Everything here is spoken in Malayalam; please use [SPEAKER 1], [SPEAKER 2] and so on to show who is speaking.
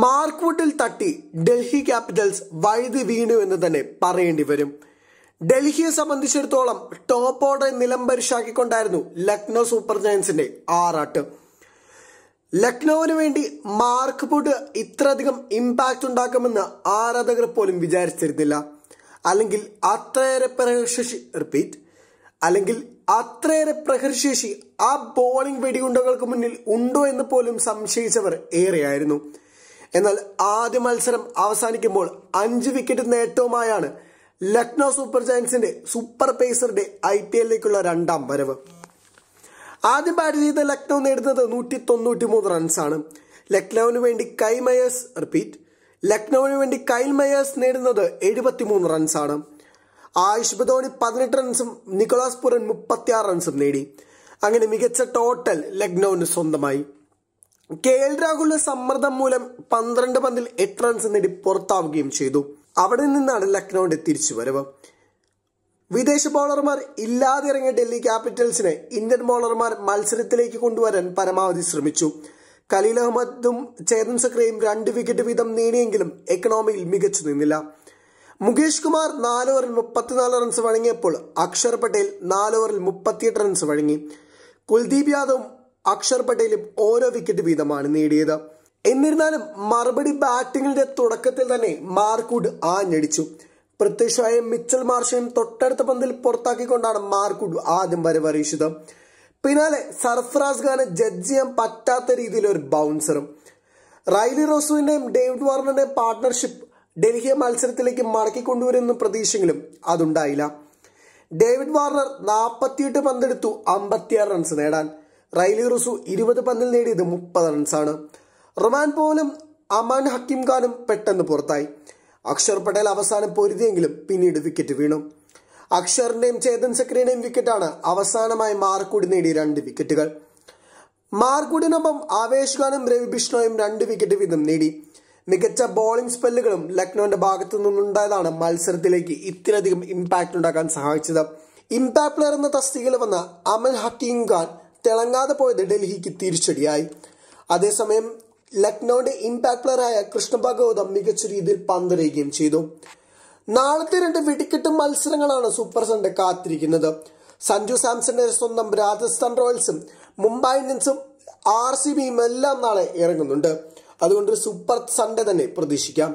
[SPEAKER 1] മാർക്ക്വുഡിൽ തട്ടി ഡൽഹി ക്യാപിറ്റൽസ് വഴുതി വീണു എന്ന് തന്നെ പറയേണ്ടി വരും ഡൽഹിയെ സംബന്ധിച്ചിടത്തോളം ടോപ്പ് ഓർഡർ നിലം പരിശാക്കിക്കൊണ്ടായിരുന്നു ലക്നൗ സൂപ്പർ ജയൻസിന്റെ ആറാട്ട് ലക്നൌവിന് വേണ്ടി മാർക്ക് വുഡ് ഇത്രയധികം ഇമ്പാക്റ്റ് ഉണ്ടാക്കുമെന്ന് ആരാധകർ പോലും വിചാരിച്ചിരുന്നില്ല അല്ലെങ്കിൽ അത്രയേറെ പ്രഹർശേഷി റിപ്പീറ്റ് അല്ലെങ്കിൽ അത്രയേറെ പ്രഹർശേഷി ആ ബോളിംഗ് വെടികുണ്ടകൾക്ക് മുന്നിൽ ഉണ്ടോ എന്ന് പോലും സംശയിച്ചവർ ഏറെയായിരുന്നു എന്നാൽ ആദ്യ മത്സരം അവസാനിക്കുമ്പോൾ അഞ്ച് വിക്കറ്റ് നേട്ടവുമായാണ് ലക്നൗ സൂപ്പർ ജയൻസിന്റെ സൂപ്പർ പേസറുടെ ഐ പി എല്ലിലേക്കുള്ള രണ്ടാം വരവ് ആദ്യം ബാറ്റ് ചെയ്ത ലക്നൌ നേടുന്നത് നൂറ്റി തൊണ്ണൂറ്റി മൂന്ന് റൺസാണ് ലക്നൌവിന് വേണ്ടി കൈ മയേഴ്സ് റിപ്പീറ്റ് ലക്നൌവിന് വേണ്ടി കൈൽ മയേഴ്സ് നേടുന്നത് മൂന്ന് റൺസാണ് ആയുഷ് ബദോണി പതിനെട്ട് റൺസും നിക്കോളാസ് പുരൻ മുപ്പത്തിയാറ് റൺസും നേടി അങ്ങനെ മികച്ച ടോട്ടൽ ലക്നൌവിന് സ്വന്തമായി കെ എൽ രാഹുലിന്റെ സമ്മർദ്ദം മൂലം പന്ത്രണ്ട് പന്തിൽ എട്ട് റൺസ് നേടി പുറത്താവുകയും ചെയ്തു അവിടെ നിന്നാണ് ലക്നൌവിന്റെ വരവ് വിദേശ ബോളർമാർ ഇല്ലാതെ ഇറങ്ങിയ ഡൽഹി ക്യാപിറ്റൽസിനെ ഇന്ത്യൻ ബോളർമാർ മത്സരത്തിലേക്ക് കൊണ്ടുവരാൻ പരമാവധി ശ്രമിച്ചു കലീൽ അഹമ്മദും ചേതൻ സക്രയും രണ്ട് വിക്കറ്റ് വീതം നേടിയെങ്കിലും എക്കണോമിയിൽ മികച്ചു നിന്നില്ല മുകേഷ് കുമാർ നാല് ഓവറിൽ മുപ്പത്തിനാല് റൺസ് വഴങ്ങിയപ്പോൾ അക്ഷർ പട്ടേൽ നാല് ഓവറിൽ മുപ്പത്തിയെട്ട് റൺസ് വഴങ്ങി കുൽദീപ് യാദവും അക്ഷർ പട്ടേലും ഓരോ വിക്കറ്റ് വീതമാണ് നേടിയത് എന്നിരുന്നാലും മറുപടി ബാറ്റിംഗിന്റെ തുടക്കത്തിൽ തന്നെ മാർക്കൂഡ് ആഞ്ഞടിച്ചു പ്രത്യക്ഷമായ മിച്ചൽ മാർഷയും തൊട്ടടുത്ത പന്തിൽ പുറത്താക്കിക്കൊണ്ടാണ് മാർക്കൂഡ് ആദ്യം വരവറിയിച്ചത് പിന്നാലെ സർഫറാസ് ഖാന് ജഡ്ജ് ചെയ്യാൻ പറ്റാത്ത രീതിയിൽ ഒരു ബൗൺസറും റൈലി റോസുവിന്റെയും ഡേവിഡ് വാർണറിന്റെയും പാർട്ട്ണർഷിപ്പ് ഡൽഹിയെ മത്സരത്തിലേക്ക് മടക്കിക്കൊണ്ടുവരുമെന്ന പ്രതീക്ഷയെങ്കിലും അതുണ്ടായില്ല ഡേവിഡ് വാർണർ നാൽപ്പത്തിയെട്ട് പന്തെടുത്തു അമ്പത്തിയാറ് റൺസ് നേടാൻ റൈലി റുസു ഇരുപത് പന്തിൽ നേടിയത് മുപ്പത് റൺസാണ് റൊമാൻ പോലും അമാൻ ഹക്കിം ഖാനും പെട്ടെന്ന് പുറത്തായി അക്ഷർ പട്ടേൽ അവസാനം പൊരുതിയെങ്കിലും പിന്നീട് വിക്കറ്റ് വീണു അക്ഷറിന്റെയും ചേതൻ സക്രിയുടെയും വിക്കറ്റാണ് അവസാനമായി മാർക്കൂടി നേടിയ രണ്ട് വിക്കറ്റുകൾ മാർക്കൂടിനൊപ്പം ആവേശ് ഖാനും രവി ബിഷ്ണോയും രണ്ട് വിക്കറ്റ് വീതം നേടി മികച്ച ബോളിംഗ് സ്പെല്ലുകളും ലക്നോന്റെ ഭാഗത്തു നിന്നുണ്ടായതാണ് മത്സരത്തിലേക്ക് ഇത്രയധികം ഇമ്പാക്ട് ഉണ്ടാക്കാൻ സഹായിച്ചത് ഇമ്പാക്ട് പ്ലെയർ എന്ന തസ്തികയിൽ വന്ന അമൽ ഹക്കീം ഖാൻ തിളങ്ങാതെ പോയത് ഡൽഹിക്ക് തിരിച്ചടിയായി അതേസമയം ലക്നൌന്റെ ഇമ്പാക്ട് പ്ലെയറായ കൃഷ്ണ ഭഗവതം മികച്ച രീതിയിൽ പന്തെറിയുകയും ചെയ്തു നാളത്തെ രണ്ട് വെടിക്കെട്ട് മത്സരങ്ങളാണ് സൂപ്പർ സൺഡെ കാത്തിരിക്കുന്നത് സഞ്ജു സാംസന്റെ സ്വന്തം രാജസ്ഥാൻ റോയൽസും മുംബൈ ഇന്ത്യൻസും ആർ സി ബിയും എല്ലാം നാളെ ഇറങ്ങുന്നുണ്ട് അതുകൊണ്ട് സൂപ്പർ സൺഡേ തന്നെ പ്രതീക്ഷിക്കാം